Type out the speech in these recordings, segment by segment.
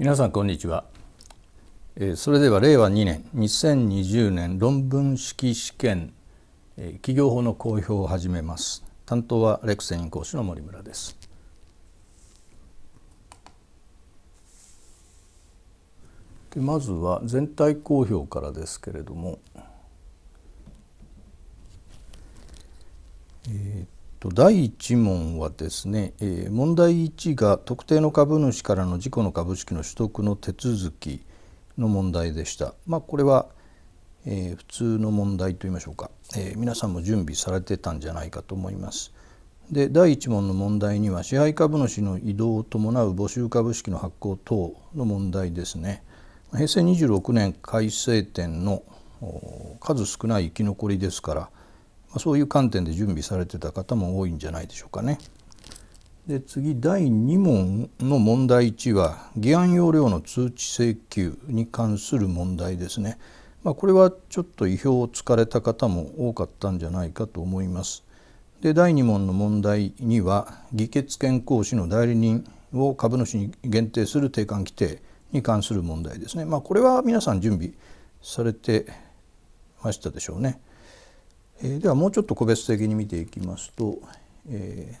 皆さんこんにちは、えー、それでは令和2年2020年論文式試験、えー、企業法の公表を始めます担当はレクセン講師の森村ですでまずは全体公表からですけれどもえー第1問はですね、えー、問題1が特定の株主からの事故の株式の取得の手続きの問題でした。まあ、これは、えー、普通の問題と言いましょうか、えー、皆さんも準備されてたんじゃないかと思います。で第1問の問題には支配株主の移動を伴う募集株式の発行等の問題ですね。平成26年改正点の数少ない生き残りですからそういう観点で準備されてた方も多いんじゃないでしょうかね。で次第2問の問題1は議案要領の通知請求に関する問題ですね。まあ、これはちょっと意表をつかれた方も多かったんじゃないかと思います。で第2問の問題には議決権行使の代理人を株主に限定する定款規定に関する問題ですね。まあ、これは皆さん準備されてましたでしょうね。えー、ではもうちょっと個別的に見ていきますと、えー、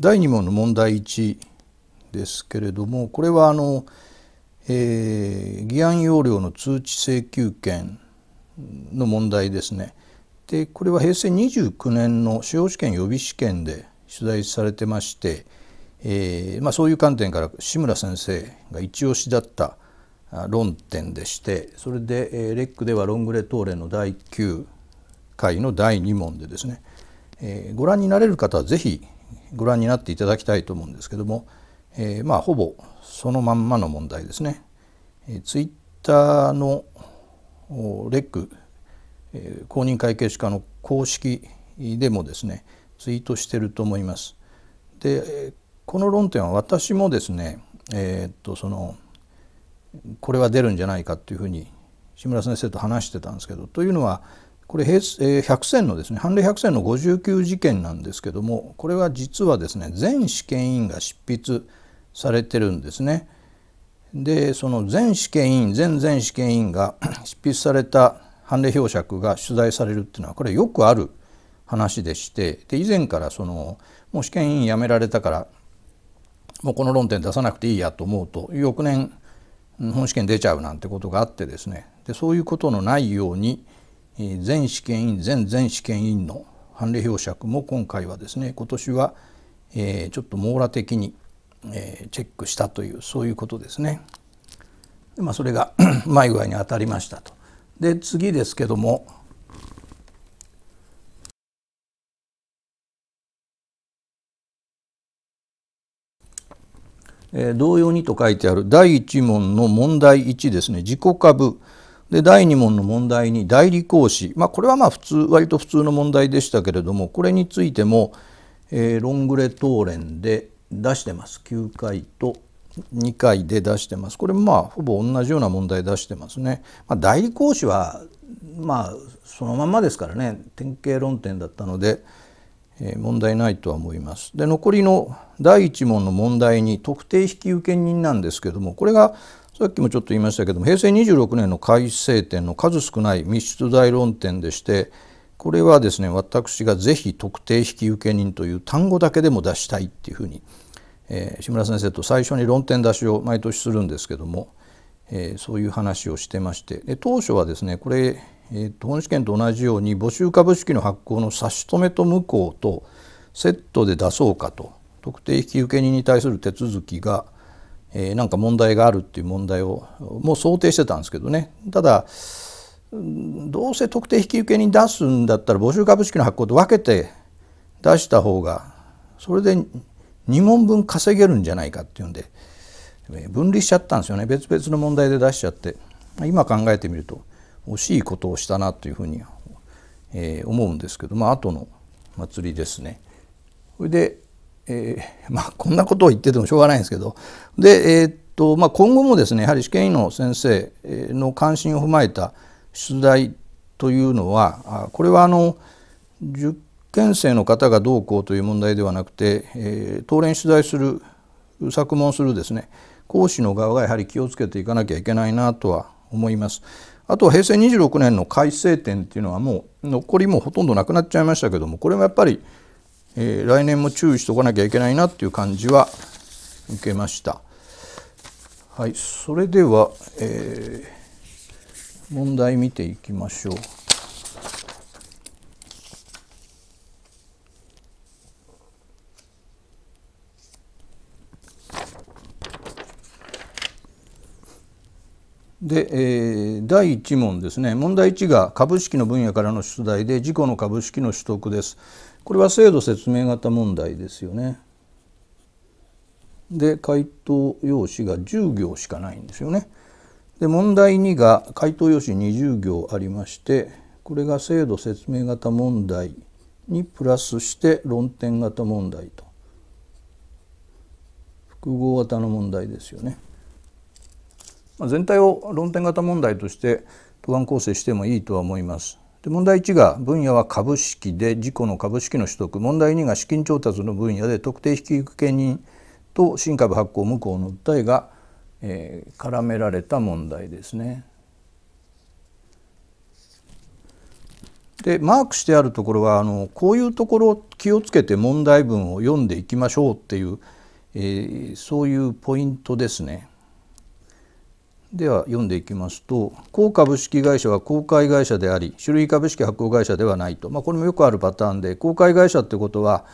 第2問の問題1ですけれどもこれはあの、えー、議案要領の通知請求権の問題ですね。でこれは平成29年の司法試験予備試験で取材されてまして、えーまあ、そういう観点から志村先生が一押しだった論点でしてそれでレックではロングレー連の第9回の第2問でですねご覧になれる方は是非ご覧になっていただきたいと思うんですけどもまあほぼそのまんまの問題ですね。ツイッターのレック公認会計士課の公式でもですねツイートしてると思います。でこの論点は私もですねえー、っとそのこれは出るんじゃないかっていうふうに志村先生と話してたんですけどというのはこれ平100選のですね判例100選の59事件なんですけどもこれは実はですね全試験委員が執筆されてるんですね。でその全試験委員全全試験委員が 執筆された判例表釈が取材されるっていうのはこれよくある話でしてで以前からそのもう試験委員辞められたからもうこの論点出さなくていいやと思うと翌年本試験出ちゃうなんてことがあってですねでそういうことのないように全試験員全全試験員の判例表釈も今回はですね今年は、えちょっと網羅的に、えチェックしたというそういうことですね。まあ、それがう まい具合に当たりましたと。で次ですけども同様にと書いてある第1問の問題1ですね自己株で第2問の問題に代理講師、まあ、これはまあ普通割と普通の問題でしたけれどもこれについても、えー、ロングレレンで出してます9回と2回で出してますこれまあほぼ同じような問題出してますね。まあ、代理講師はまあそのまんまですからね典型論点だったので問題ないとは思います。で残りの第1問の問題に特定引受人なんですけどもこれがさっきもちょっと言いましたけども平成26年の改正点の数少ない密室大論点でしてこれはですね私が是非特定引受人という単語だけでも出したいっていうふうに、えー、志村先生と最初に論点出しを毎年するんですけども、えー、そういう話をしてましてで当初はですねこれえー、本試験と同じように募集株式の発行の差し止めと無効とセットで出そうかと特定引受人に対する手続きが、えー、なんか問題があるっていう問題をもう想定してたんですけどねただどうせ特定引受人出すんだったら募集株式の発行と分けて出した方がそれで2問分稼げるんじゃないかっていうんで分離しちゃったんですよね別々の問題で出しちゃって今考えてみると惜しいことをしたなというふうに、えー、思うんですけど、まあ後の祭りですね。それで、えー、まあ、こんなことを言っててもしょうがないんですけどで、えー、っとまあ、今後もですねやはり試験委員の先生の関心を踏まえた出題というのはこれはあの受験生の方がどうこうという問題ではなくて、えー、当連出題する作問するですね講師の側がやはり気をつけていかなきゃいけないなとは思います。あとは平成26年の改正点っていうのはもう残りもほとんどなくなっちゃいましたけどもこれもやっぱり、えー、来年も注意しておかなきゃいけないなっていう感じは受けました。はい、それでは、えー、問題見ていきましょう。で、えー、第1問ですね問題1が株式の分野からの出題で自己の株式の取得ですこれは制度説明型問題ですよねで回答用紙が10行しかないんですよねで問題2が回答用紙20行ありましてこれが制度説明型問題にプラスして論点型問題と複合型の問題ですよね。まあ、全体を論点型問題として答案構成してもいいとは思います。で問題1が分野は株式で自己の株式の取得問題2が資金調達の分野で特定引受人と新株発行無効の訴えが、えー、絡められた問題ですね。でマークしてあるところはあのこういうところ気をつけて問題文を読んでいきましょうっていう、えー、そういうポイントですね。では読んでいきますと公株式会社は公開会社であり種類株式発行会社ではないと、まあ、これもよくあるパターンで公開会社ってことは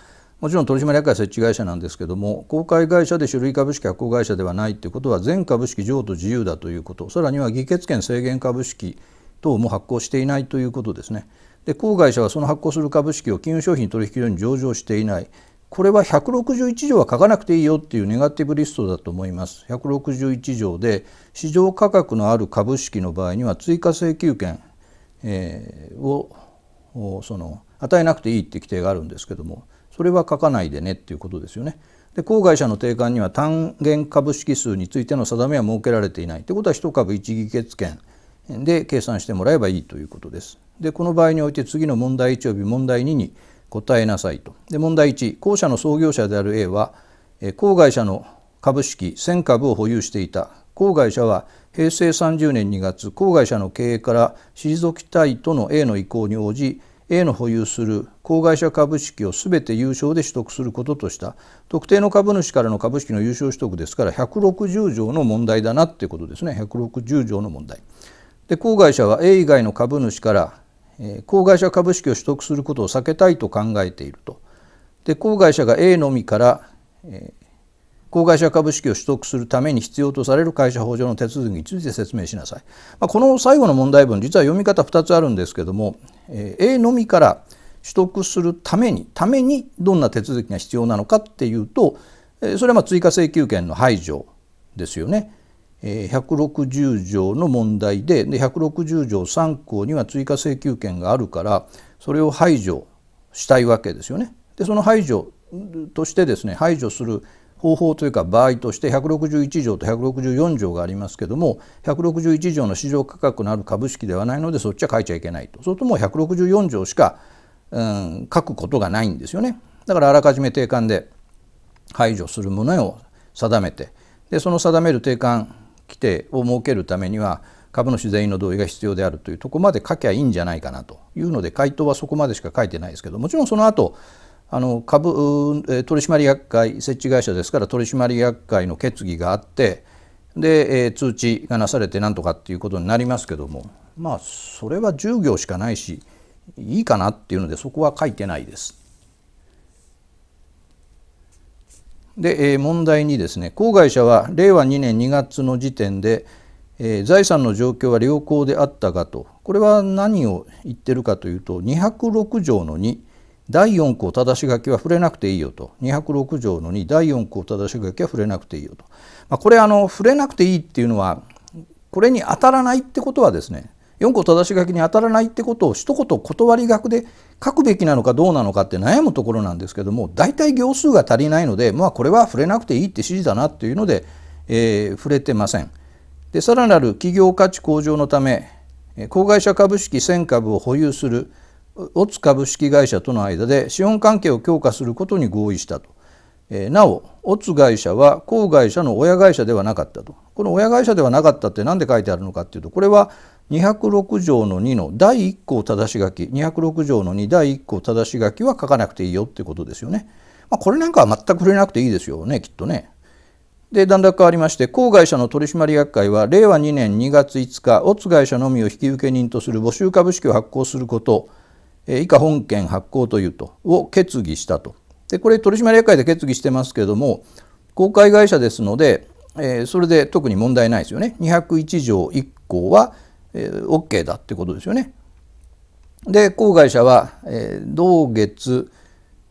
もちろん取締役会設置会社なんですけども公開会社で種類株式発行会社ではないということは全株式譲渡自由だということさらには議決権制限株式等も発行していないということですね。で、公会社はその発行する株式を金融商品取引所に上場していない。これは161条は書かなくていいよっていうネガティブリストだと思います161条で市場価格のある株式の場合には追加請求権、えー、をその与えなくていいって規定があるんですけどもそれは書かないでねっていうことですよねで郊会社の定款には単元株式数についての定めは設けられていないってことは1株1議決権で計算してもらえばいいということですでこの場合において次の問題1及び問題2に答えなさいと。で問題1後者の創業者である A は郊外社の株式1000株を保有していた郊外社は平成30年2月郊外社の経営から退きたいとの A の意向に応じ A の保有する郊外社株式を全て有償で取得することとした特定の株主からの株式の優勝取得ですから160条の問題だなっていうことですね160条の問題。で郊外社は A 以外の株主から子会社株式を取得することを避けたいと考えているとで子会社が A のみから、えー、郊外株式を取得するために必要とされる会社法上の手続きについて説明しなさい、まあ、この最後の問題文実は読み方2つあるんですけども、え A のみから取得するためにためにどんな手続きが必要なのかっていうと、えそれはま追加請求権の排除ですよね。160条の問題でで160条3項には追加請求権があるからそれを排除したいわけですよね。でその排除としてですね排除する方法というか場合として161条と164条がありますけども161条の市場価格のある株式ではないのでそっちは書いちゃいけないとそれともう164条しか、うん、書くことがないんですよねだからあらかじめ定款で排除するのを定めてでその定める定款規定を設けるためには株主全員の同意が必要であるというとこまで書きゃいいんじゃないかなというので回答はそこまでしか書いてないですけどもちろんその後あの株取締役会設置会社ですから取締役会の決議があってで、え通知がなされてなんとかっていうことになりますけどもまあそれは10行しかないしいいかなっていうのでそこは書いてないです。で、えー、問題にですね郊外者は令和2年2月の時点で、えー、財産の状況は良好であったがとこれは何を言ってるかというと206条の2第4項正し書きは触れなくていいよと206条の2第4項正し書きは触れなくていいよと、まあ、これあの触れなくていいっていうのはこれに当たらないってことはですね4個正し書きに当たらないってことを一言断り書くで書くべきなのかどうなのかって悩むところなんですけども大体行数が足りないのでまあこれは触れなくていいって指示だなっていうので、えー、触れてません。でさらなる企業価値向上のため公会社株式1000株を保有するオツ株式会社との間で資本関係を強化することに合意したと。なおオツ会社は公会社の親会社ではなかったとこの親会社ではなかったって何で書いてあるのかっていうとこれは206条の2の第1項正し書き206条の2第1項正し書きは書かなくていいよってことですよね。まあ、これなんかは全く触れなくていいですよねきっとね。で段落変わりまして公会社の取締役会は令和2年2月5日オツ会社のみを引受人とする募集株式を発行すること以下本件発行というとを決議したと。でこれ取締役会で決議してますけれども公開会社ですので、えー、それで特に問題ないですよね。201条1項はえー、OK だってことですよね。で郊外者は、えー、同月、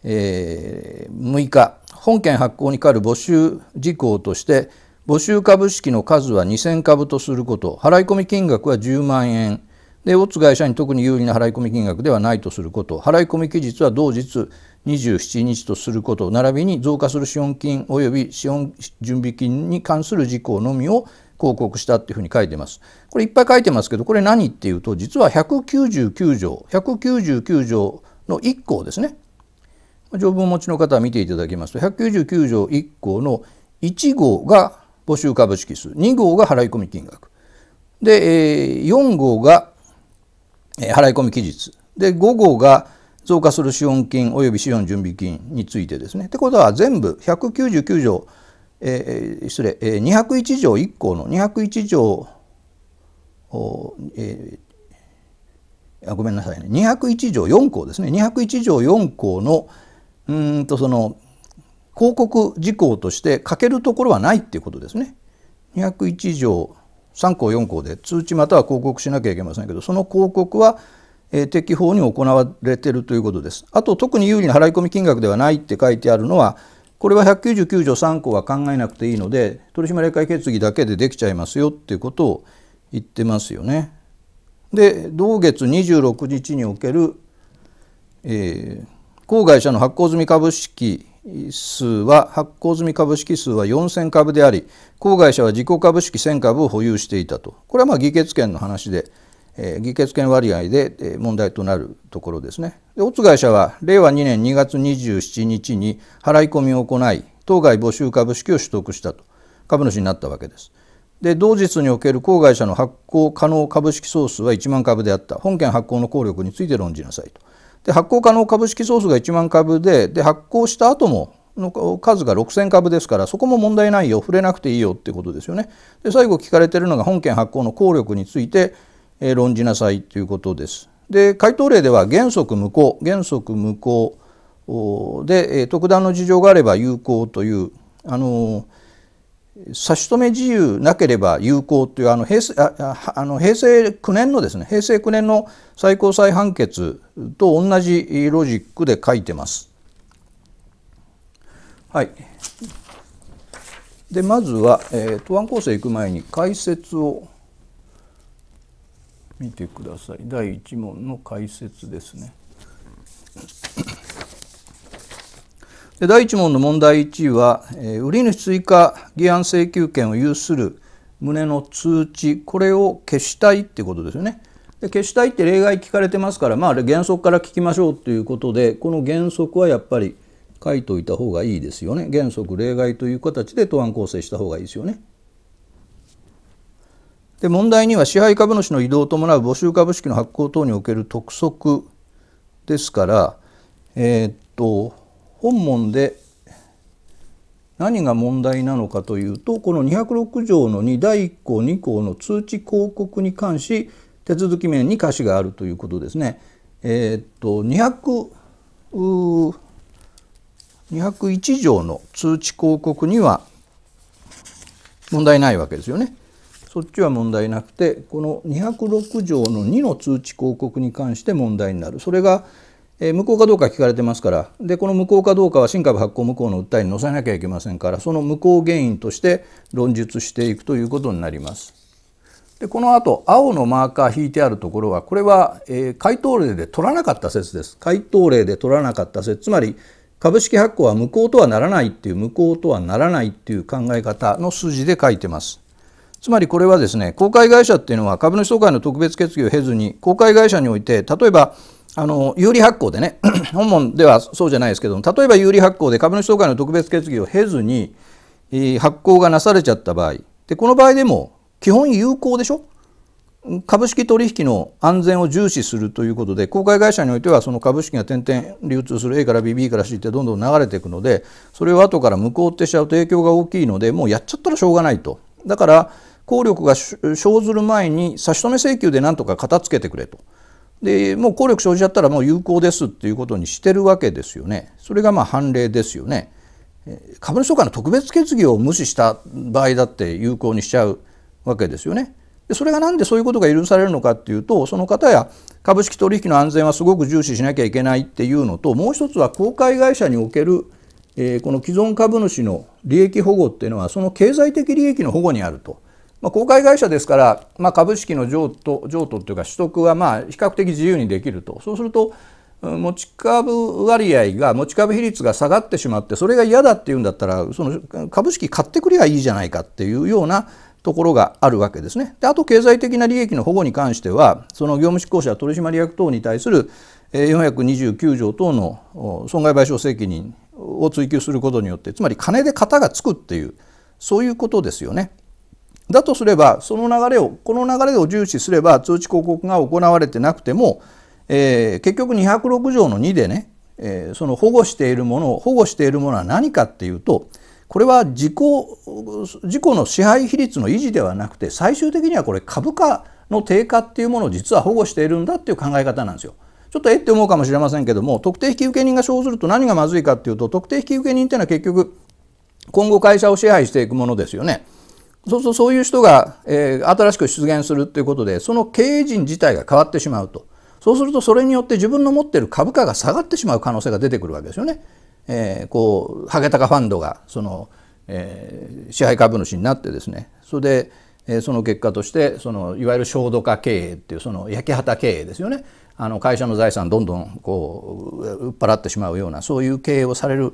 えー、6日本件発行にかかる募集事項として募集株式の数は2,000株とすること払込金額は10万円でオッツ会社に特に有利な払込金額ではないとすること払込期日は同日27日とすること並びに増加する資本金及び資本準備金に関する事項のみを広告したっていうふうに書いてます。これいっぱい書いてますけどこれ何っていうと実は199条199条の1項ですね。条文をお持ちの方は見ていただきますと199条1項の1号が募集株式数2号が払い込み金額で4号が払い込み期日で5号が増加する資本金及び資本準備金についてですね。ってことは全部199条えー、失礼、えー、201条1項の201条、えー、あごめんなさいね201条4項ですね201条4項のうんとその広告事項として欠けるところはないっていうことですね。201条3項4項で通知または広告しなきゃいけませんけどその広告は、えー、適法に行われているということです。あと特に有利な払込金額ではないって書いてあるのはこれは199条3項は考えなくていいので取締役会決議だけでできちゃいますよっていうことを言ってますよね。で同月26日における、えー、郊外の発行済み株式数は発行済み株式数は4000株であり公会社は自己株式1000株を保有していたとこれはまあ議決権の話でえー、議決権割合で、えー、問題となるところですね。で、オツ会社は令和2年2月27日に払い込みを行い、当該募集株式を取得したと株主になったわけです。で、同日における公会社の発行可能株式総数は1万株であった。本件発行の効力について論じなさいと。で、発行可能株式総数が1万株で、で、発行した後もの数が6,000株ですからそこも問題ないよ触れなくていいよってことですよね。で最後聞かれてるのが本件発行の効力について論じなさいということです。で回答例では原則無効原則無効で、特段の事情があれば有効というあの差し止め自由なければ有効というあの平成ああの平成9年のですね平成9年の最高裁判決と同じロジックで書いてます。はい、でまずは、えー、答案構成行く前に解説を見てください第1問の解説ですね。で第1問の問題1は、えー、売り主追加議案請求権を有する旨の通知これを消したいってことですよね。で消したいって例外聞かれてますから、まあ、原則から聞きましょうということでこの原則はやっぱり書いといた方がいいですよね。原則例外という形で答案構成した方がいいですよね。で問題には支配株主の移動を伴う募集株式の発行等における督促ですから、えー、っと本門で何が問題なのかというとこの206条の2第1項2項の通知広告に関し手続き面に瑕疵があるということですね。えー、っと200 201条の通知広告には問題ないわけですよね。そっちは問題なくてこの206条の2の通知広告に関して問題になるそれが、えー、無効かどうか聞かれてますからでこの無効かどうかは新株発行無効の訴えに載せなきゃいけませんからその無効原因として論述していくということになります。でこの後青のマーカー引いてあるところはこれは、えー、回答例で取らなかった説です回答例で取らなかった説つまり株式発行は無効とはならないっていう無効とはならないっていう考え方の筋で書いてます。つまりこれはですね、公開会社っていうのは株主総会の特別決議を経ずに、公開会社において、例えば、あの有利発行でね 本門ではそうじゃないですけども例えば有利発行で株主総会の特別決議を経ずに、発行がなされちゃった場合でこの場合でも基本有効でしょ株式取引の安全を重視するということで公開会社においてはその株式が点々流通する A から BB から C ってどんどん流れていくのでそれを後から無効ってしちゃうと影響が大きいのでもうやっちゃったらしょうがないと。だから効力が生ずる前に差し止め請求で何とか片付けてくれと。でもう効力生じちゃったらもう有効ですっていうことにしてるわけですよね。それがまあ判例ですよね。株主総会の特別決議を無視した場合だって有効にしちゃうわけですよね。でそれがなんでそういうことが許されるのかっていうとその方や株式取引の安全はすごく重視しなきゃいけないっていうのともう一つは公開会社における、えー、この既存株主の利益保護っていうのはその経済的利益の保護にあると。まあ、公開会社ですから、まあ、株式の譲渡譲渡というか取得はまあ比較的自由にできるとそうすると持ち株割合が持ち株比率が下がってしまってそれが嫌だっていうんだったらその株式買ってくりゃいいじゃないかっていうようなところがあるわけですね。であと経済的な利益の保護に関してはその業務執行者取締役等に対する429条等の損害賠償責任を追及することによってつまり金で型がつくっていうそういうことですよね。だとすればその流れをこの流れを重視すれば通知広告が行われてなくても、えー、結局206条の2でね、えー、その保護しているものを保護しているものは何かっていうとこれは自己自己の支配比率の維持ではなくて最終的にはこれ株価の低下っていうものを実は保護しているんだっていう考え方なんですよ。ちょっとえって思うかもしれませんけども特定引受人が生ずると何がまずいかっていうと特定引受人っていうのは結局今後会社を支配していくものですよね。そうするとそういう人が、えー、新しく出現するということでその経営陣自体が変わってしまうとそうするとそれによって自分の持っている株価が下がってしまう可能性が出てくるわけですよね。えー、こうハゲタカファンドがその、えー、支配株主になってですねそれで、えー、その結果としてそのいわゆる焦土化経営っていうその焼き畑経営ですよねあの会社の財産どんどんこう売っ払ってしまうようなそういう経営をされる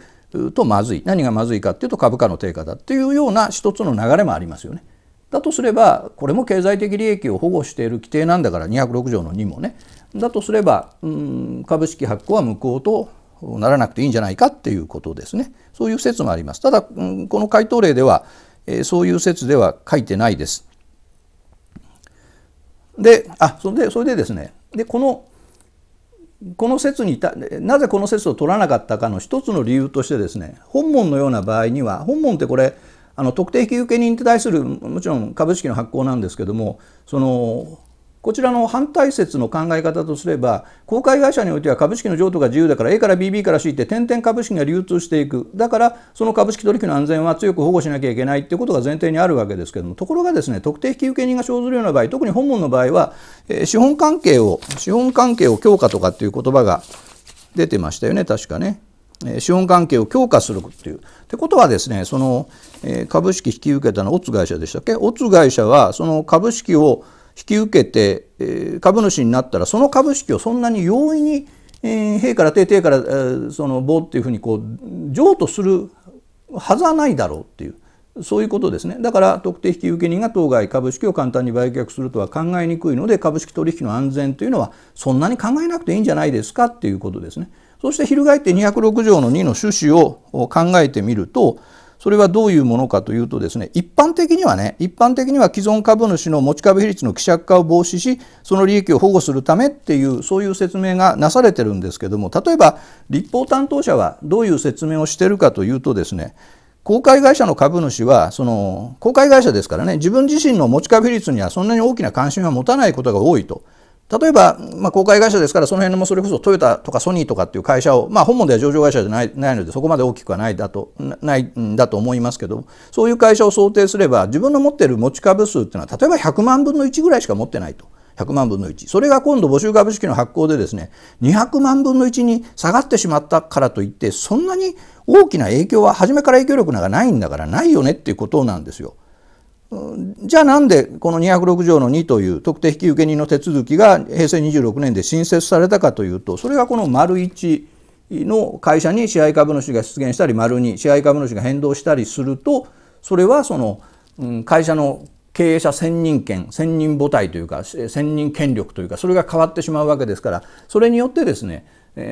とまずい何がまずいかっていうと株価の低下だっていうような一つの流れもありますよね。だとすればこれも経済的利益を保護している規定なんだから206条の2もねだとすればうん株式発行は無効とならなくていいんじゃないかっていうことですねそういう説もありますただ、うん、この回答例では、えー、そういう説では書いてないですであそれでそれでですねでこのこの説になぜこの説を取らなかったかの一つの理由としてですね本門のような場合には本門ってこれあの特定引受人に対するもちろん株式の発行なんですけどもそのこちらの反対説の考え方とすれば公開会社においては株式の譲渡が自由だから A から BB から C って点々株式が流通していくだからその株式取引の安全は強く保護しなきゃいけないっていうことが前提にあるわけですけどもところがですね特定引受人が生ずるような場合特に本門の場合は、えー、資本関係を資本関係を強化とかっていう言葉が出てましたよね確かね。資本関係を強化するっていう。ってことはですねその、えー、株式引き受けたのオツ会社でしたっけオツ会社はその株式を引き受けて、え株主になったらその株式をそんなに容易に、え兵から手手から、えその棒っていうふうにこう譲渡するはずはないだろうっていうそういうことですねだから特定引受人が当該株式を簡単に売却するとは考えにくいので株式取引の安全というのはそんなに考えなくていいんじゃないですかっていうことですね。そして翻って206条の2の趣旨を考えてみるとそれはどういうものかというとですね一般的にはね一般的には既存株主の持ち株比率の希釈化を防止しその利益を保護するためっていうそういう説明がなされてるんですけども例えば立法担当者はどういう説明をしてるかというとですね公開会社の株主はその公開会社ですからね自分自身の持ち株比率にはそんなに大きな関心は持たないことが多いと。例えば、まあ、公開会社ですからその辺もそれこそトヨタとかソニーとかっていう会社を、まあ、本門では上場会社じゃないないのでそこまで大きくはないだとないんだと思いますけどそういう会社を想定すれば自分の持っている持ち株数っていうのは例えば100万分の1ぐらいしか持ってないと。100万分の1それが今度募集株式の発行でですね200万分の1に下がってしまったからといってそんなに大きな影響は初めから影響力なんかないんだからないよねっていうことなんですよ。じゃあなんでこの206条の2という特定引受人の手続きが平成26年で新設されたかというとそれがこの丸1の会社に支配株主が出現したり丸2支配株主が変動したりするとそれはその、会社の経営者専任権専任母体というか専任権力というかそれが変わってしまうわけですからそれによってですね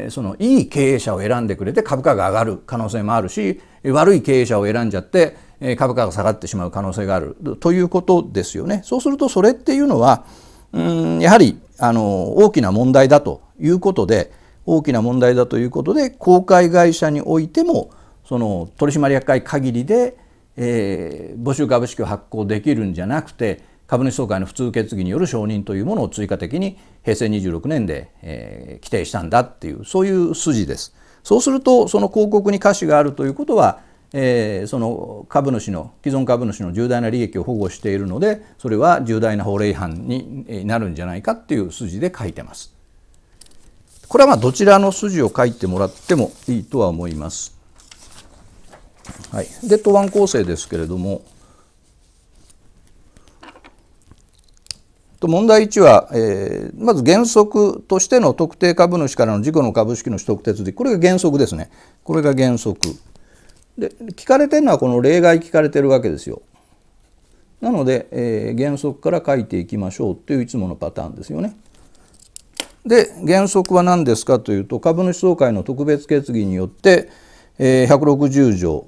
そのいい経営者を選んでくれて株価が上がる可能性もあるし悪い経営者を選んじゃって株価が下がってしまう可能性があるということですよね。そうするとそれっていうのはうんやはりあの大きな問題だということで大きな問題だということで公開会社においてもその取締役会限りで、えー、募集株式を発行できるんじゃなくて株主総会の普通決議による承認というものを追加的に平成26年で、えー、規定したんだっていうそういう筋です。そうするとその広告に瑕疵があるということはえー、その株主の既存株主の重大な利益を保護しているのでそれは重大な法令違反になるんじゃないかっていう筋で書いてます。これはまあどちらの筋を書いてもらってもいいとは思います。はい、で答案構成ですけれどもと問題1は、えー、まず原則としての特定株主からの事故の株式の取得手続きこれが原則ですねこれが原則。で聞かれてるのはこの例外聞かれてるわけですよ。なので、えー、原則から書いていきましょうっていういつものパターンですよね。で原則は何ですかというと株主総会の特別決議によって、えー、160条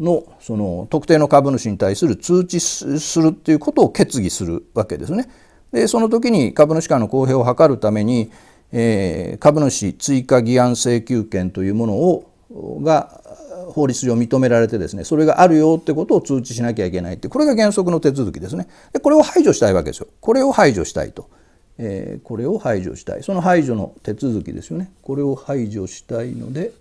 のその特定の株主に対する通知するっていうことを決議するわけですね。でその時に株主間の公平を図るために、えー、株主追加議案請求権というものをが法律上認められてですねそれがあるよってことを通知しなきゃいけないってこれが原則の手続きですねでこれを排除したいわけですよこれを排除したいと、えー、これを排除したいその排除の手続きですよねこれを排除したいので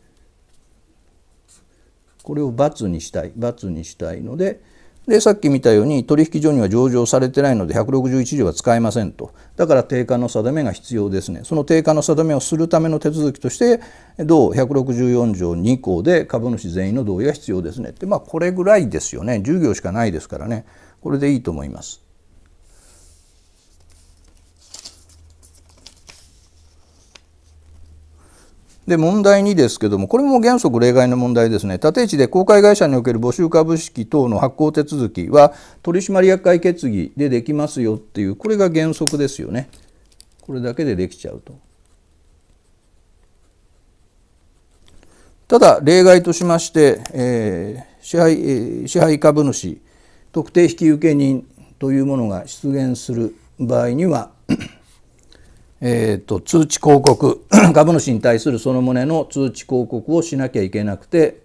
これを×にしたい×にしたいのででさっき見たように取引所には上場されてないので161条は使えませんとだから定価の定めが必要ですねその定価の定めをするための手続きとして同164条2項で株主全員の同意が必要ですねってまあこれぐらいですよね10行しかないですからねこれでいいと思います。で問題2ですけどもこれも原則例外の問題ですね縦位置で公開会社における募集株式等の発行手続きは取締役会決議でできますよっていうこれが原則ですよねこれだけでできちゃうと。ただ例外としまして、えー、支配、え支配株主特定引受人というものが出現する場合にはえーと、通知広告 株主に対するその旨の通知広告をしなきゃいけなくて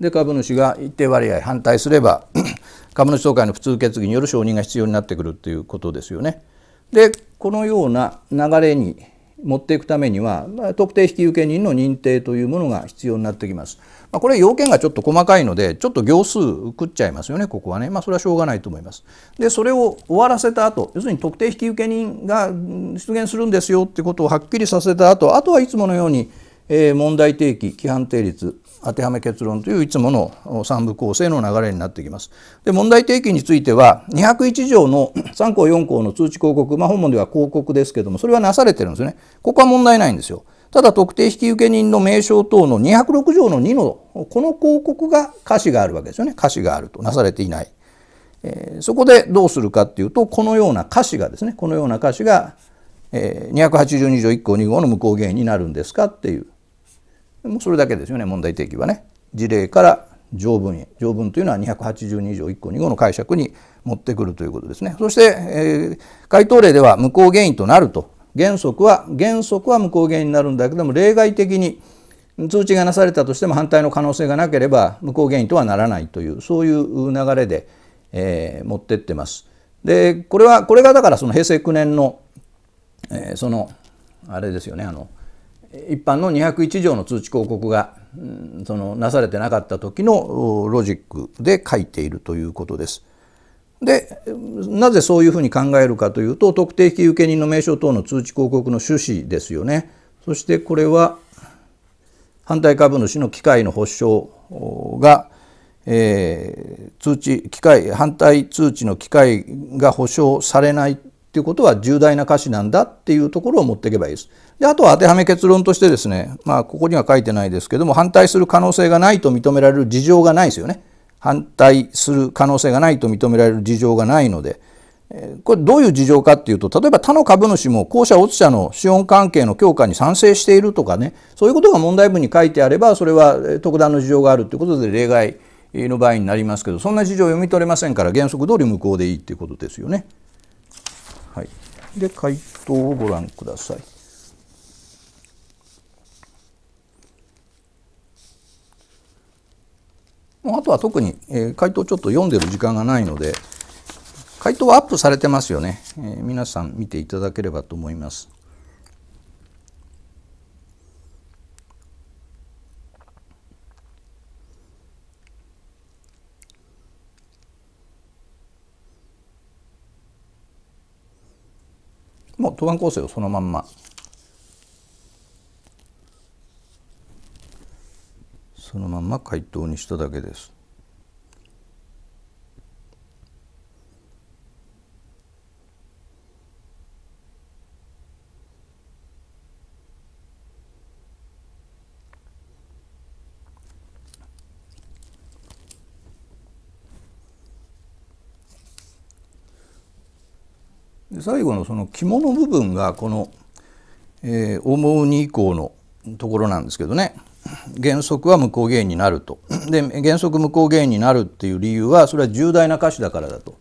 で株主が一定割合反対すれば 株主総会の普通決議による承認が必要になってくるということですよね。でこのような流れに持っていくためには、特定引受人の認定というものが必要になってきます。まあ、これ要件がちょっと細かいのでちょっと行数食っちゃいますよねここはね、まあ、それはしょうがないと思います。でそれを終わらせた後要するに特定引受人が出現するんですよってことをはっきりさせた後あとはいつものように、えー、問題提起規範定律当てはめ結論といういつもの3部構成の流れになってきます。で問題提起については201条の3 項4項の通知広告、まあ、本文では広告ですけどもそれはなされてるんですよね。ここは問題ないんですよ。ただ特定引受人の名称等の206条の2のこの広告が瑕疵があるわけですよね瑕疵があるとなされていない、えー、そこでどうするかっていうとこのような瑕疵がですねこのような瑕疵が、えー、282条1項2号の無効原因になるんですかっていうもうそれだけですよね問題提起はね事例から条文へ条文というのは282条1項2号の解釈に持ってくるということですねそして、えー、回答例では無効原因となると原則は原則は無効原因になるんだけども例外的に通知がなされたとしても反対の可能性がなければ無効原因とはならないというそういう流れで、えー、持ってってます。でこれはこれがだからその平成9年の、えー、そのあれですよねあの一般の201条の通知広告が、うん、そのなされてなかった時のロジックで書いているということです。でなぜそういうふうに考えるかというと特定き受人の名称等の通知広告の趣旨ですよね。そしてこれは反対株主の機会の保証が、えー、通知機会反対通知の機会が保証されないっていうことは重大な瑕疵なんだっていうところを持っていけばいいです。であとは当てはめ結論としてですねまあここには書いてないですけども反対する可能性がないと認められる事情がないですよね。反対する可能性がないと認められる事情がないので、これどういう事情かっていうと、例えば他の株主も公社、落ち社の資本関係の強化に賛成しているとかね、そういうことが問題文に書いてあれば、それは特段の事情があるということで例外の場合になりますけど、そんな事情を読み取れませんから、原則通り無効でいいっていうことですよね。はい。で、回答をご覧ください。もうあとは特に、えー、回答ちょっと読んでる時間がないので回答はアップされてますよね、えー、皆さん見ていただければと思います。もう答案構成をそのまんまそのまま回答にしただけです。最後のその肝の部分がこの「えー、思うに」以降のところなんですけどね原則は無効原因になるとで原則無効原因になるっていう理由はそれは重大な瑕疵だからだと、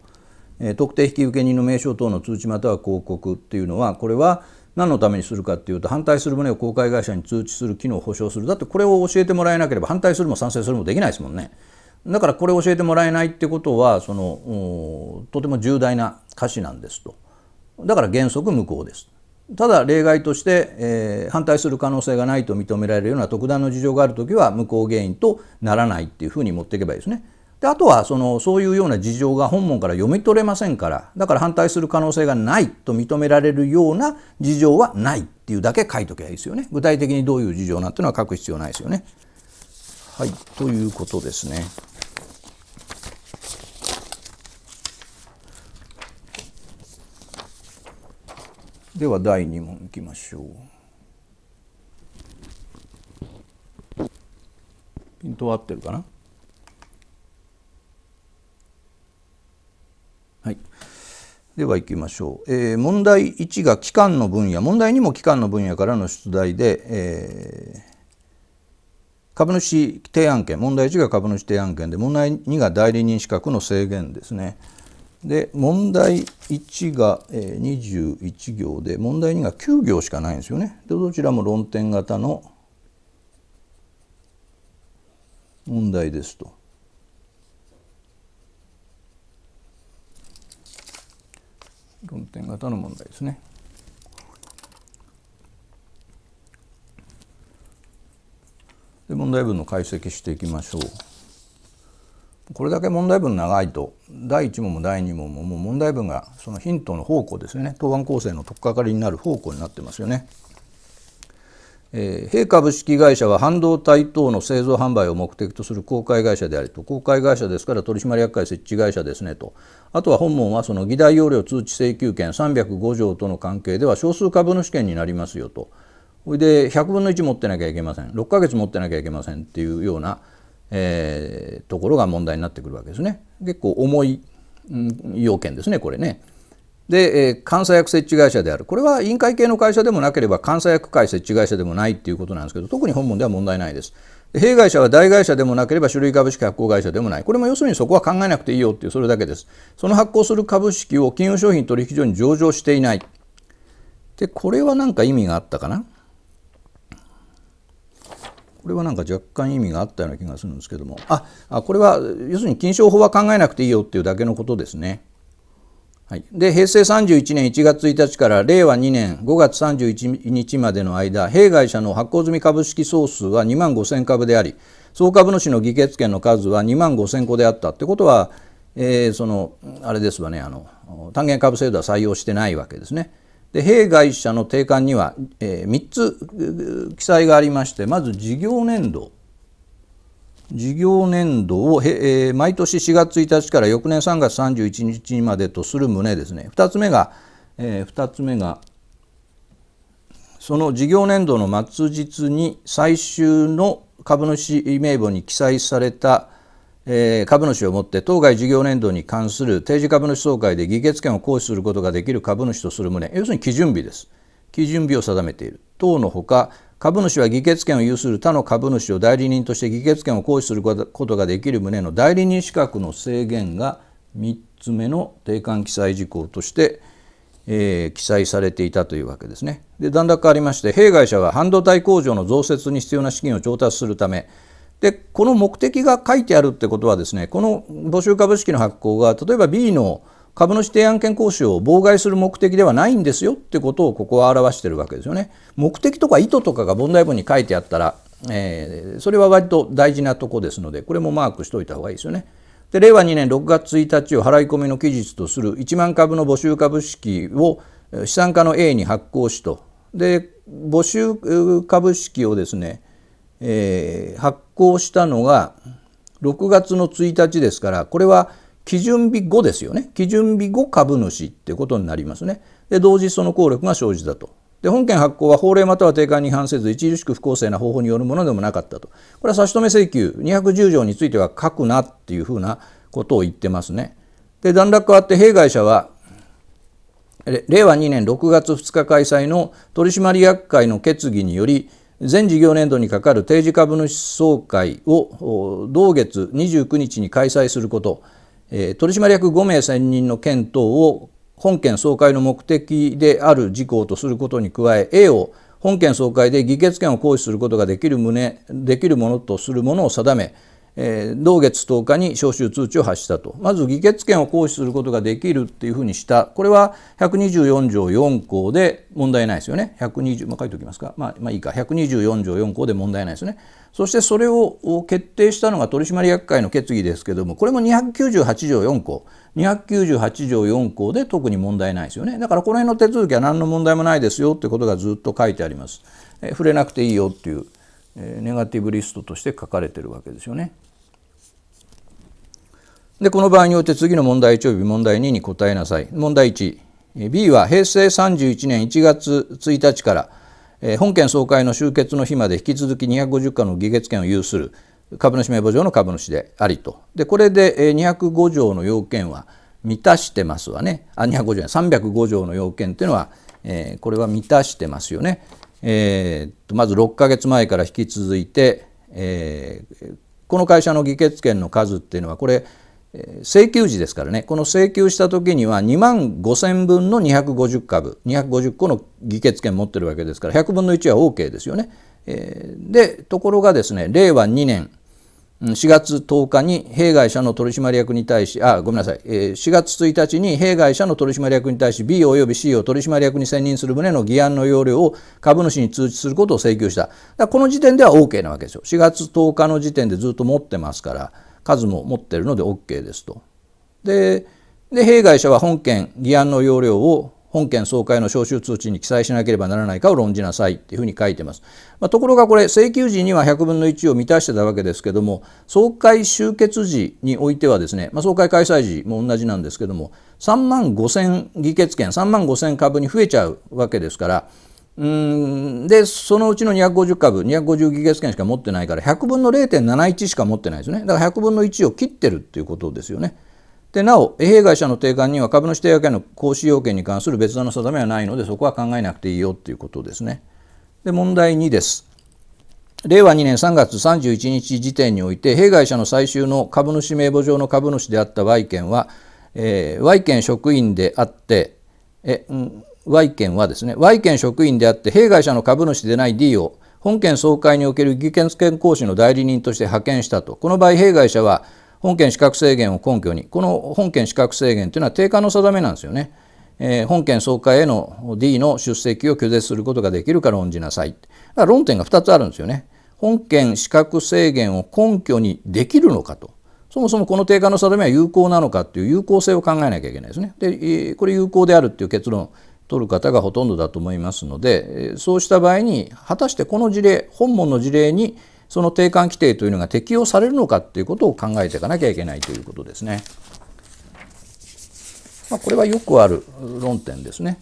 えー、特定引受人の名称等の通知または広告っていうのはこれは何のためにするかっていうと反対する旨を公開会社に通知する機能を保障するだってこれを教えてもらえなければ反対するも賛成するもできないですもんねだからこれを教えてもらえないってことはそのとても重大な瑕疵なんですとだから原則無効ですただ例外として、えー、反対する可能性がないと認められるような特段の事情がある時は無効原因とならないっていうふうに持っていけばいいですね。であとはそのそういうような事情が本文から読み取れませんからだから反対する可能性がないと認められるような事情はないっていうだけ書いときゃいいですよね。具体的にどういう事情なんていうのは書く必要ないですよね。はいということですね。では第2問いきましょうピントは合ってるかなはいでは行きましょう、えー、問題1が機関の分野問題2も機関の分野からの出題で、えー株主提案権問題1が株主提案権で問題2が代理人資格の制限ですね。で問題1が21行で問題2が9行しかないんですよね。でどちらも論点型の問題ですと。論点型の問題ですね。で問題文の解析していきましょう。これだけ問題文長いと第1問も第2問ももう問題文がそのヒントの方向ですよね答案構成の取っかかりになる方向になってますよね。えー、弊株式会社は半導体等の製造販売を目的とする公開会社であると公開会社ですから取締役会設置会社ですねとあとは本門はその議題要領通知請求権305条との関係では少数株主権になりますよとそれで100分の1持ってなきゃいけません6ヶ月持ってなきゃいけませんっていうようなえー、ところが問題になってくるわけですね。結構重い、うん、要件ですねこれね。で、えー、監査薬設置会社であるこれは委員会系の会社でもなければ監査薬会設置会社でもないっていうことなんですけど特に本文では問題ないです。弊会社は大会社でもなければ種類株式発行会社でもないこれも要するにそこは考えなくていいよっていうそれだけですその発行する株式を金融商品取引所に上場していないでこれは何か意味があったかなこれはなんか若干意味があったような気がするんですけどもああこれは要するに金賞法は考えなくていいよっていうだけのことですね。はい、で平成31年1月1日から令和2年5月31日までの間弊害者の発行済み株式総数は2万5000株であり総株主の議決権の数は2万5000個であったってことは、えー、そのあれですわねあの単元株制度は採用してないわけですね。で弊会社の定款には、えー、3つ記載がありましてまず事業年度事業年度を、えー、毎年4月1日から翌年3月31日までとする旨ですね2つ目が、えー、2つ目がその事業年度の末日に最終の株主名簿に記載されたえ株主をもって当該事業年度に関する定時株主総会で議決権を行使することができる株主とする旨要するに基準日です基準日を定めている等のほか株主は議決権を有する他の株主を代理人として議決権を行使することができる旨の代理人資格の制限が3つ目の定款記載事項としてえー、記載されていたというわけですね。で段落変わりまして弊害者は半導体工場の増設に必要な資金を調達するためでこの目的が書いてあるってことはですねこの募集株式の発行が例えば B の株主提案権行使を妨害する目的ではないんですよってことをここは表してるわけですよね。目的とか意図とかが問題文に書いてあったら、えー、それは割と大事なとこですのでこれもマークしておいた方がいいですよね。で令和2年6月1日を払い込みの期日とする1万株の募集株式を資産家の A に発行しとで募集株式をですねえー、発行したのが6月の1日ですからこれは基準日後ですよね基準日後株主ってことになりますねで同時その効力が生じたとで本件発行は法令または定款に違反せず著しく不公正な方法によるものでもなかったとこれは差し止め請求210条については書くなっていうふうなことを言ってますねで段落変わって弊害者は令和2年6月2日開催の取締役会の決議により全事業年度にかかる定時株主総会を同月29日に開催すること、取締役5名選任の検討を本件総会の目的である事項とすることに加え A を本件総会で議決権を行使することができる旨できるものとするものを定め同月10日に招集通知を発したとまず議決権を行使することができるっていうふうにしたこれは124条4項で問題ないですよね120、まあ、書いておきますか、まあ、まあいいか124条4項で問題ないですよねそしてそれを決定したのが取締役会の決議ですけどもこれも298条4項298条4項で特に問題ないですよねだからこの辺の手続きは何の問題もないですよってことがずっと書いてあります、え触れなくていいよっていう、ネガティブリストとして書かれてるわけですよね。でこの場合によって次の問題1及び問題2に答えなさい。問題 1B は平成31年1月1日から、本件総会の終結の日まで引き続き250課の議決権を有する株主名簿上の株主でありと。でこれで、205条の要件は満たしてますわね。あ250条305条の要件というのは、えー、これは満たしてますよね。えー、まず6か月前から引き続いて、えー、この会社の議決権の数っていうのはこれ請求時ですからねこの請求した時には2万5,000分の250株250個の議決権持ってるわけですから100分の1は OK ですよね。でところがですね令和2年4月10日に弊害者の取締役に対しあごめんなさい4月1日に弊害者の取締役に対し B 及び C を取締役に選任する旨の議案の要領を株主に通知することを請求したこの時点では OK なわけですよ4月10日の時点でずっと持ってますから。数も持ってるので OK ですと。で、で弊害者は本件議案の要領を本件総会の招集通知に記載しなければならないかを論じなさいっていうふうに書いてます。まあ、ところがこれ請求時には100分の1を満たしてたわけですけども総会終結時においてはですね、まあ、総会開催時も同じなんですけども3万5,000議決権3万5,000株に増えちゃうわけですからうんでそのうちの250株250ギガスキしか持ってないから100分の0.71しか持ってないですねだから100分の1を切ってるっていうことですよね。でなお、弊会社の定款には株主定押権の行使要件に関する別段の定めはないのでそこは考えなくていいよっていうことですね。で問題2です。令和2年3月31日時点において弊害者の最終の株主名簿上の株主であった Y 権は、えー、Y 権職員であってえ、うん Y 県はですね、Y 県職員であって弊害者の株主でない D を本県総会における技研権講師の代理人として派遣したと。この場合、弊害者は本県資格制限を根拠に、この本県資格制限というのは定価の定めなんですよね。えー、本県総会への D の出席を拒絶することができるか論じなさい。だから論点が2つあるんですよね。本県資格制限を根拠にできるのかと。そもそもこの定価の定めは有効なのかっていう有効性を考えなきゃいけないですね。で、これ有効であるっていう結論取る方がほとんどだと思いますのでそうした場合に果たしてこの事例本門の事例にその定款規定というのが適用されるのかということを考えていかなきゃいけないということですね。まあ、これはよくある論点ですね。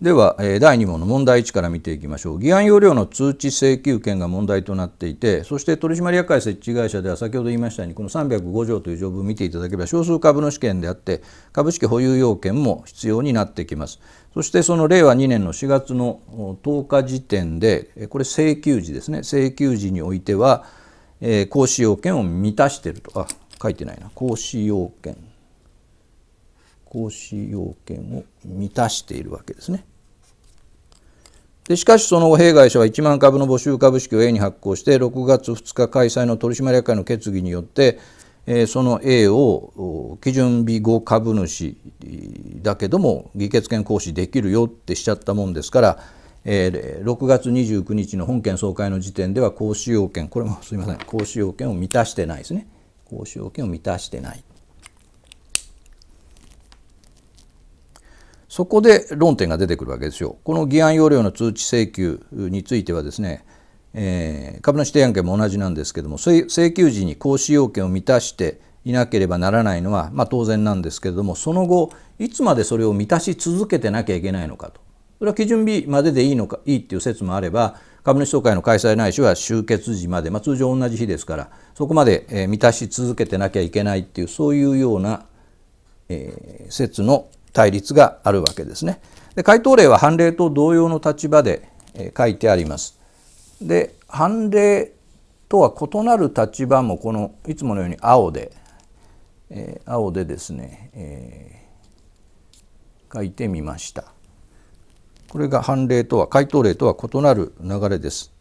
では、第2問の問題1から見ていきましょう議案要領の通知請求権が問題となっていてそして取締役会設置会社では先ほど言いましたようにこの305条という条文を見ていただければ少数株主権であって株式保有要件も必要になってきますそしてその令和2年の4月の10日時点でこれ請求時ですね請求時においては、行使要件を満たしているとあ書いてないな行使要件行使要件を満たしているわけですね。でしかしその後、弊害者は1万株の募集株式を A に発行して6月2日開催の取締役会の決議によってその A を基準日後株主だけども議決権行使できるよってしちゃったもんですから6月29日の本件総会の時点では行使要件これもすいません行使要件を満たしてないですね行使要件を満たしてないそこで論点が出てくるわけですよ。この議案要領の通知請求についてはですね、えー、株主提案権も同じなんですけども請求時に行使要件を満たしていなければならないのは、まあ、当然なんですけれどもその後いつまでそれを満たし続けてなきゃいけないのかとそれは基準日まででいいのかいいっていう説もあれば株主総会の開催ないしは終結時まで、まあ、通常同じ日ですからそこまで、えー、満たし続けてなきゃいけないっていうそういうような、えー、説の対立があるわけですね。で回答例は判例と同様の立場で、え書いてあります。で判例とは異なる立場もこのいつものように青で、えー、青でですね、えー、書いてみました。これが判例とは回答例とは異なる流れです。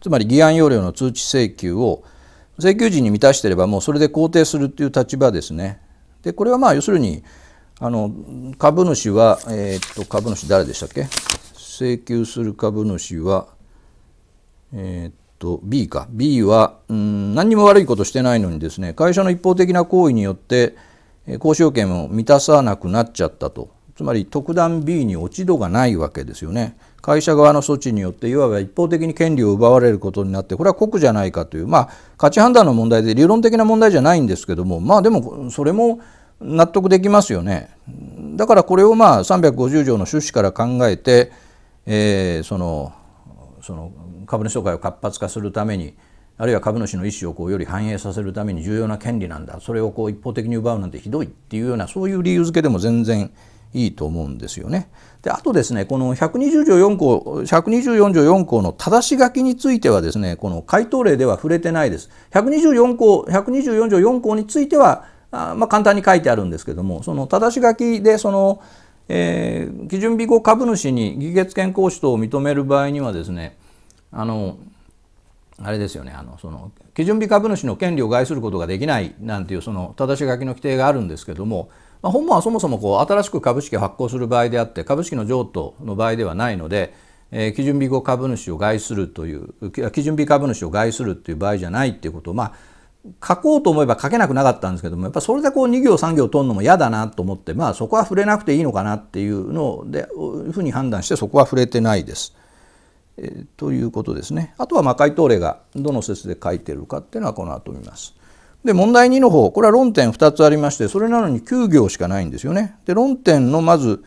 つまり議案要領の通知請求を請求時に満たしていればもうそれで肯定するという立場ですね。でこれはまあ要するにあの株主は、えー、っと株主誰でしたっけ請求する株主は、えー、っと B か B はうん何にも悪いことしてないのにですね会社の一方的な行為によって交渉権を満たさなくなっちゃったとつまり特段 B に落ち度がないわけですよね。会社側の措置によっていわば一方的に権利を奪われることになってこれは酷じゃないかというまあ価値判断の問題で理論的な問題じゃないんですけどもまあでもそれも納得できますよね。だからこれをまあ350条の趣旨から考えて、えー、そのその株主総会を活発化するためにあるいは株主の意思をこうより反映させるために重要な権利なんだそれをこう一方的に奪うなんてひどいっていうようなそういう理由付けでも全然いいと思うんですよね。であとですねこの120条4項124条4項の正し書きについてはですねこの回答例では触れてないです。124項条4項についてはあまあ、簡単に書いてあるんですけどもその正し書きでその、えー、基準備後株主に議決権行使等を認める場合にはですねあのあれですよねあのその基準備株主の権利を害することができないなんていうその正し書きの規定があるんですけども、まあ、本文はそもそもこう新しく株式を発行する場合であって株式の譲渡の場合ではないので、えー、基準備後株主を害するという基準備株主を害するという場合じゃないっていうことをまあ書こうと思えば書けなくなかったんですけども、やっぱそれでこう2行3行取るのも嫌だなと思って、まあそこは触れなくていいのかなっていうので、いうふうに判断してそこは触れてないです。えということですね。あとはまあ回答例がどの説で書いてるかっていうのはこの後見ます。で問題2の方これは論点2つありましてそれなのに9行しかないんですよね。で論点のまず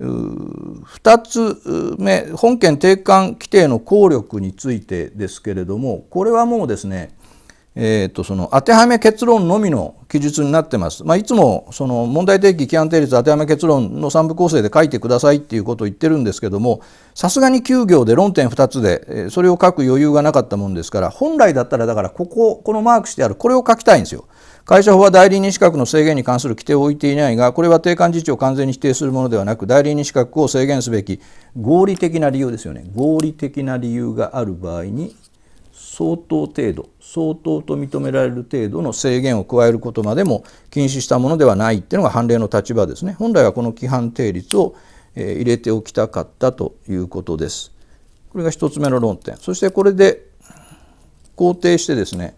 2つ目本件定款規定の効力についてですけれどもこれはもうですねえーと、その当てはめ結論のみの記述になってます、まあ、いつもその問題提起規範定律当てはめ結論の3部構成で書いてくださいっていうことを言ってるんですけどもさすがに9行で論点2つでそれを書く余裕がなかったもんですから本来だったらだからこここのマークしてあるこれを書きたいんですよ。会社法は代理人資格の制限に関する規定を置いていないがこれは定款自治を完全に否定するものではなく代理人資格を制限すべき合理的な理由ですよね合理的な理由がある場合に相当程度相当と認められる程度の制限を加えることまでも禁止したものではないっていうのが判例の立場ですね本来はこの規範定律を、え入れておきたかったということですこれが1つ目の論点そしてこれで肯定してですね、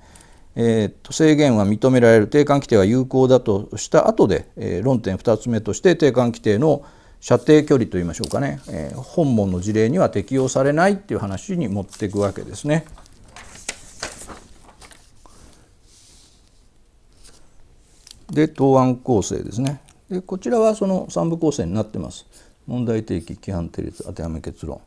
えー、と制限は認められる定款規定は有効だとした後で、えー、論点2つ目として定款規定の射程距離といいましょうかね、えー、本門の事例には適用されないっていう話に持っていくわけですね。で答案構成ですねでこちらはその3部構成になってます問題提起規範定律当てはめ結論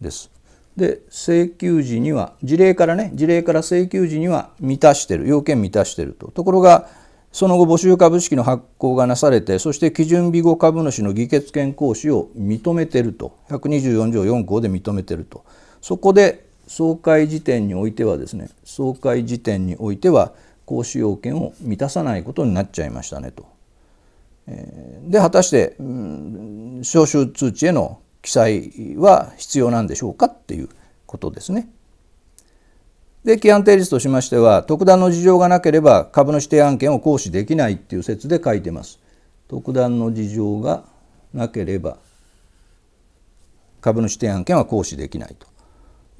ですで請求時には事例からね事例から請求時には満たしてる要件満たしてるとところがその後募集株式の発行がなされてそして基準備後株主の議決権行使を認めてると124条4項で認めてるとそこで総会時点においてはですね総会時点においては行使要件を満たさないことになっちゃいましたねと。で果たして、うん、招集通知への記載は必要なんでしょうかっていうことですね。で規案定律としましては特段の事情がなければ株主提案権を行使できないっていう説で書いてます。特段の事情がなければ株主提案権は行使できないと。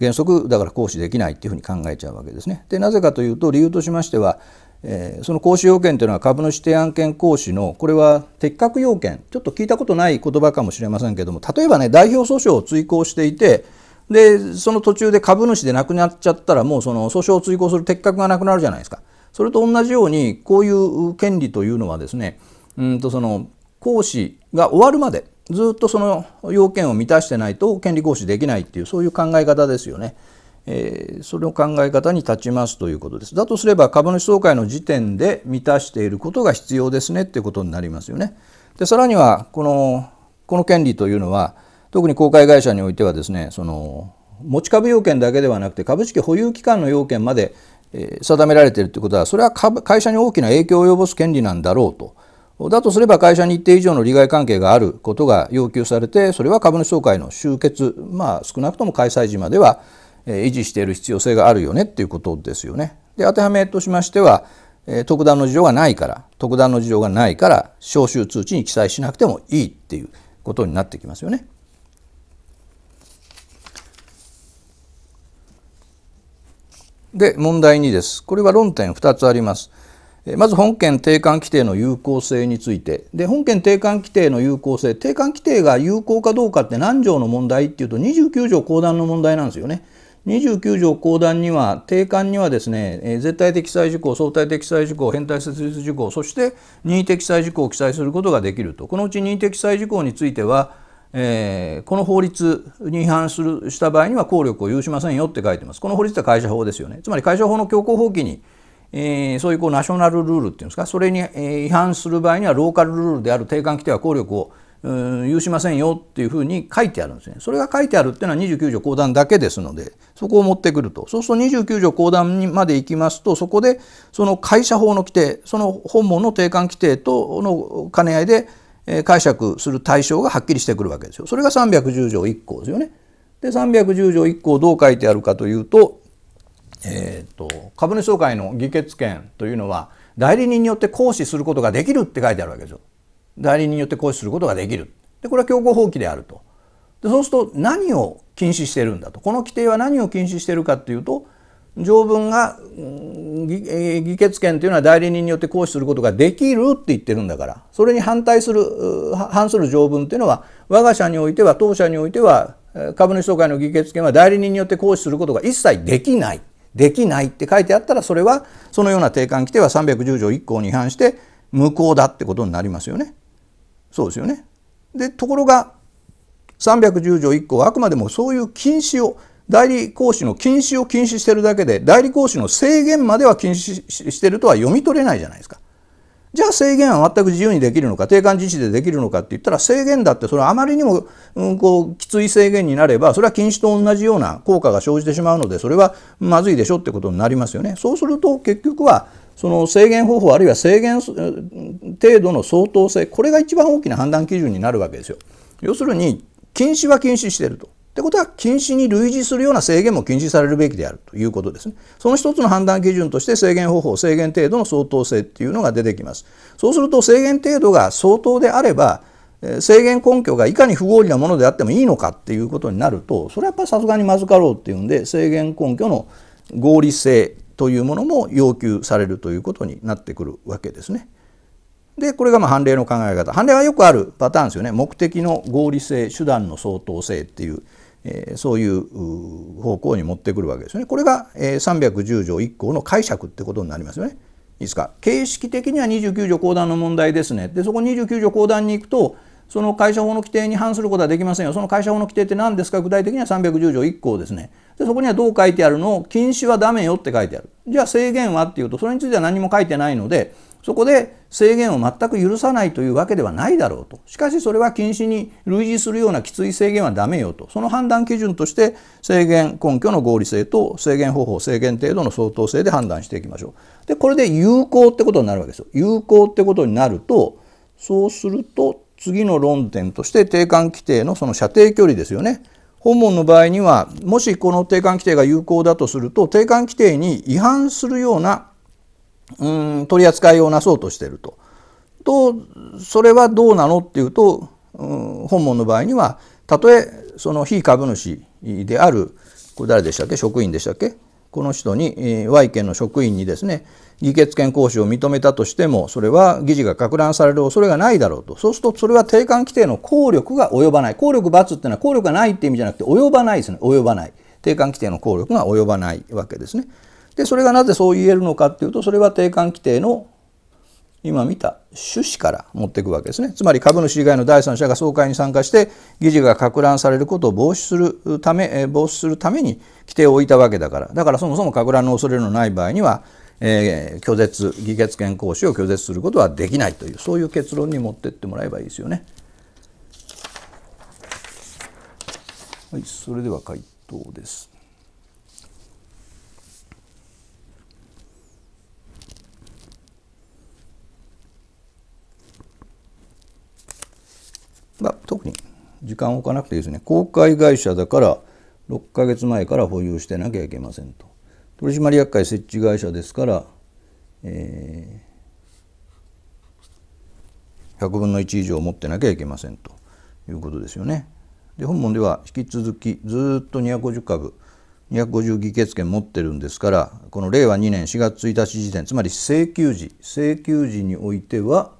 原則だから行使できないっていうふうに考えちゃうわけですね。でなぜかというと理由としましては、えー、その行使要件というのは株主提案権行使のこれは適格要件ちょっと聞いたことない言葉かもしれませんけども例えばね代表訴訟を追行していてでその途中で株主でなくなっちゃったらもうその訴訟を追行する適格がなくなるじゃないですか。それと同じようにこういう権利というのはですねうんとその行使が終わるまでずっとその要件を満たしてないと権利行使できないっていうそういう考え方ですよね。えー、そを考え方に立ちますということです。だとすれば株主総会の時点で満たしていることが必要ですねっていうことになりますよね。でさらにはこのこの権利というのは特に公開会社においてはですねその持ち株要件だけではなくて株式保有期間の要件まで定められているということはそれは会社に大きな影響を及ぼす権利なんだろうとだとすれば会社に一定以上の利害関係があることが要求されてそれは株主総会の終結まあ少なくとも開催時までは維持している必要性があるよねっていうことですよね。で当てはめとしましては特段の事情がないから特段の事情がないから招集通知に記載しなくてもいいっていうことになってきますよね。で問題2です。これは論点2つあります。まず本件定款規定の有効性についてで本件定款規定の有効性定款規定が有効かどうかって何条の問題っていうと29条公団の問題なんですよね。29条公団には定款にはですね、え絶対的載事項相対的載事項変態設立事項そして任意的載事項を記載することができるとこのうち任意的載事項については、えー、この法律に違反するした場合には効力を有しませんよって書いてますこの法律は会社法ですよねつまり会社法の強行法規にえー、そういうこうナショナルルールっていうんですかそれに、えー、違反する場合にはローカルルールである定款規定は効力を有しませんよっていうふうに書いてあるんですね。それが書いてあるっていうのは29条公団だけですのでそこを持ってくるとそうすると29条公団にまで行きますとそこでその会社法の規定その本文の定款規定との兼ね合いで解釈する対象がはっきりしてくるわけですよ。それが310条1項ですよね。で310条1項どう書いてあるかというとえーと、株主総会の議決権というのは代理人によって行使することができるって書いてあるわけですよ。代理人によって行使することができる。でこれは強行放棄であると。でそうすると何を禁止してるんだとこの規定は何を禁止してるかっていうと条文が、うん、議決権というのは代理人によって行使することができるって言ってるんだからそれに反対する反する条文というのは我が社においては当社においては株主総会の議決権は代理人によって行使することが一切できないできないって書いてあったらそれはそのような定款規定は310条1項に違反して無効だってことになりますよね。そうですよね。でところが310条1項はあくまでもそういう禁止を代理行使の禁止を禁止してるだけで代理行使の制限までは禁止してるとは読み取れないじゃないですか。じゃあ制限は全く自由にできるのか定款自治でできるのかって言ったら制限だってそれはあまりにも、うん、こうきつい制限になればそれは禁止と同じような効果が生じてしまうのでそれはまずいでしょってことになりますよね。そうすると結局はその制限方法あるいは制限程度の相当性これが一番大きな判断基準になるわけですよ。要するに禁止は禁止してると。ってことは禁止に類似するような制限も禁止されるべきであるということですね。その一つの判断基準として制限方法制限程度の相当性っていうのが出てきます。そうすると制限程度が相当であれば制限根拠がいかに不合理なものであってもいいのかっていうことになるとそれはやっぱりさすがにまずかろうっていうんで制限根拠の合理性というものも要求されるということになってくるわけですね。でこれがまあ判例の考え方判例はよくあるパターンですよね目的の合理性手段の相当性っていうえそういう方向に持ってくるわけですよね。これが、え310条1項の解釈ってことになりますよね。いいですか形式的には29条公団の問題ですね。でそこ29条公団に行くとその会社法の規定に反することはできませんよ。その会社法の規定って何ですか具体的には310条1項ですね。でそこにはどう書いてあるの禁止はダメよって書いてある。じゃあ制限はっていうとそれについては何も書いてないのでそこで制限を全く許さないというわけではないだろうと。しかしそれは禁止に類似するようなきつい制限はダメよと。その判断基準として制限根拠の合理性と制限方法、制限程度の相当性で判断していきましょう。で、これで有効ってことになるわけですよ。有効ってことになると、そうすると次の論点として定款規定のその射程距離ですよね。本門の場合には、もしこの定款規定が有効だとすると、定款規定に違反するようなうん取り扱いをなそうとしてると。とそれはどうなのっていうと、うん、本門の場合にはたとえその非株主であるこれ誰でしたっけ職員でしたっけこの人に、えー、Y 県の職員にですね議決権行使を認めたとしてもそれは議事が拡乱される恐れがないだろうとそうするとそれは定款規定の効力が及ばない効力罰っていうのは効力がないって意味じゃなくて及ばないですね及ばない定款規定の効力が及ばないわけですね。でそれがなぜそう言えるのかっていうとそれは定款規定の今見た趣旨から持っていくわけですねつまり株主以外の第三者が総会に参加して議事が撹乱されることを防止するため防止するために規定を置いたわけだからだからそもそも撹乱の恐れのない場合には、えー、拒絶議決権行使を拒絶することはできないというそういう結論に持ってってもらえばいいですよね。はい、それでは回答です。まあ、特に時間を置かなくていいですね公開会社だから6ヶ月前から保有してなきゃいけませんと取締役会設置会社ですから、えー、100分の1以上持ってなきゃいけませんということですよね。で本文では引き続きずっと250株250議決権持ってるんですからこの令和2年4月1日時点つまり請求時請求時においては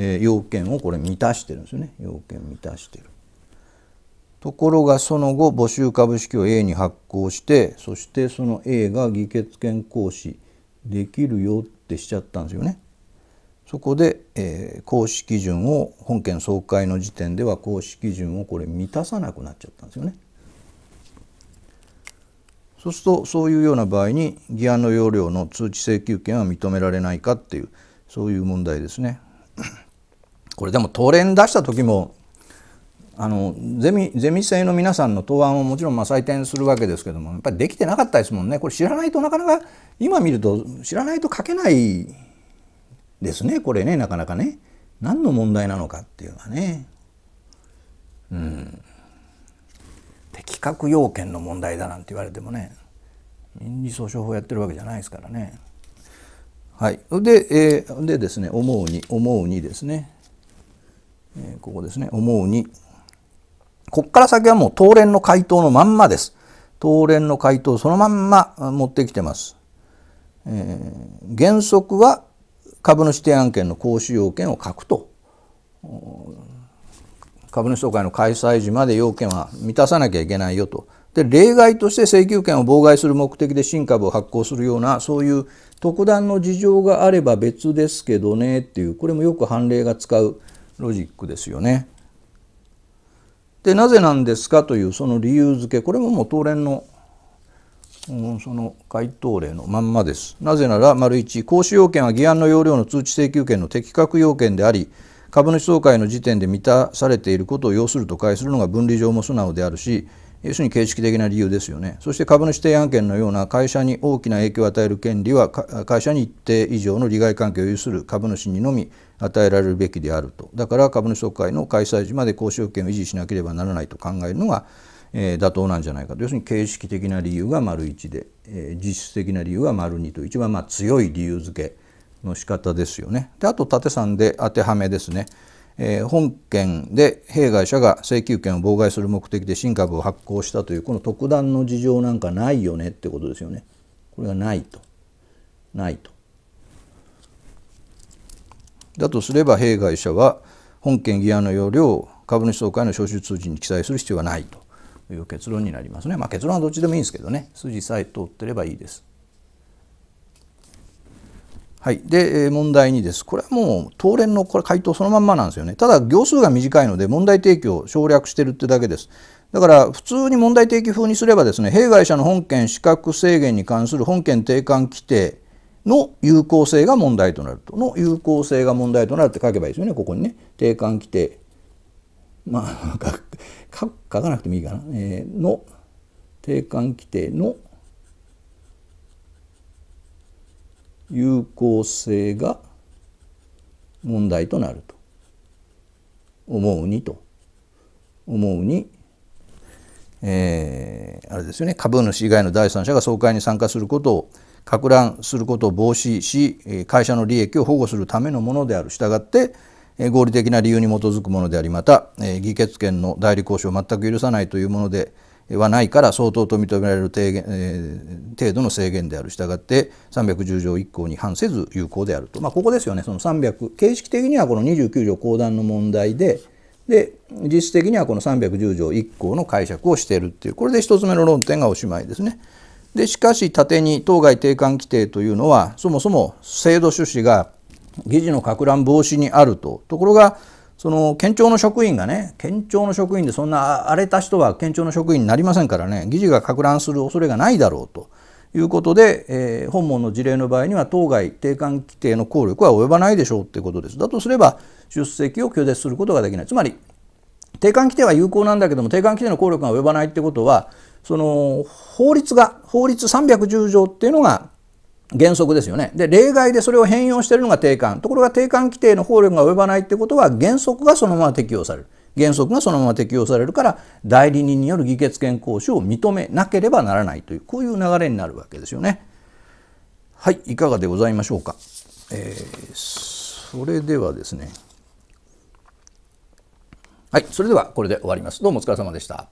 え要件をこれ満たしてるんですよね要件満たしてる。ところがその後募集株式を A に発行してそしてその A が議決権行使できるよってしちゃったんですよね。そこで、えー、行使基準を本件総会の時点では行使基準をこれ満たさなくなっちゃったんですよね。そうするとそういうような場合に議案の要領の通知請求権は認められないかっていうそういう問題ですね。これでも東連出した時もあのゼミゼミ生の皆さんの答案をもちろんまあ採点するわけですけどもやっぱりできてなかったですもんねこれ知らないとなかなか今見ると知らないと書けないですねこれねなかなかね何の問題なのかっていうのはねうん的確要件の問題だなんて言われてもね民事訴訟法やってるわけじゃないですからねはいで,、えー、でですね思うに思うにですねえー、ここですね、思うに。こっから先はもう当連の回答のまんまです。当連の回答そのまんま持ってきてます。えー、原則は株主提案権の行使要件を書くと。株主総会の開催時まで要件は満たさなきゃいけないよと。で例外として請求権を妨害する目的で新株を発行するようなそういう特段の事情があれば別ですけどねっていうこれもよく判例が使うロジックですよね。でなぜなんですかというその理由付けこれももう当連の、うん、その回答例のまんまです。なぜなら丸1行使要件は議案の要領の通知請求権の適格要件であり株主総会の時点で満たされていることを要すると解するのが分離上も素直であるし要するに形式的な理由ですよねそして株主提案権のような会社に大きな影響を与える権利は会社に一定以上の利害関係を有する株主にのみ与えられるべきであるとだから株主総会の開催時まで交渉権を維持しなければならないと考えるのが、えー、妥当なんじゃないかと要するに形式的な理由が丸1で、えー、実質的な理由が丸2と一番まあ強い理由付けの仕方ですよね。であと縦3で当てはめですね。え本件で弊害者が請求権を妨害する目的で新株を発行したというこの特段の事情なんかないよねってことですよね。これがないと。ないと。だとすれば弊害者は本件議案の要領を株主総会の招集通知に記載する必要はないという結論になりますね。まあ、結論はどっちでもいいんですけどね筋さえ通ってればいいです。はい、で問題2です。これはもう当連のこれ回答そのまんまなんですよね。ただ行数が短いので問題提起を省略してるってだけです。だから普通に問題提起風にすればですね弊害者の本件資格制限に関する本件定款規定の有効性が問題となるとの有効性が問題となるって書けばいいですよねここにね定款規定まあ 書かなくてもいいかな、えー、の定款規定の有効性が問題となると思うにと思うに、えー、あれですよね株主以外の第三者が総会に参加することをか乱することを防止し会社の利益を保護するためのものであるしたがって合理的な理由に基づくものでありまた議決権の代理交渉を全く許さないというものではないから相当と認められる程度の制限であるしたがって310条1項に反せず有効であると、まあ、ここですよねその300形式的にはこの29条公段の問題でで実質的にはこの310条1項の解釈をしているっていうこれで一つ目の論点がおしまいですね。でしかし縦に当該定款規定というのはそもそも制度趣旨が議事の拡乱防止にあるとところがその県庁の職員がね県庁の職員でそんな荒れた人は県庁の職員になりませんからね議事がか乱する恐れがないだろうということで、えー、本門の事例の場合には当該定款規定の効力は及ばないでしょうということです。だとすれば出席を拒絶することができないつまり定款規定は有効なんだけども定款規定の効力が及ばないってことはその法律が法律310条っていうのが原則ですよね。で、例外でそれを変容しているのが定款。ところが定款規定の法令が及ばないってことは原則がそのまま適用される。原則がそのまま適用されるから代理人による議決権行使を認めなければならないというこういう流れになるわけですよね。はいいかがでございましょうか。えー、それではですねはいそれではこれで終わります。どうもお疲れ様でした。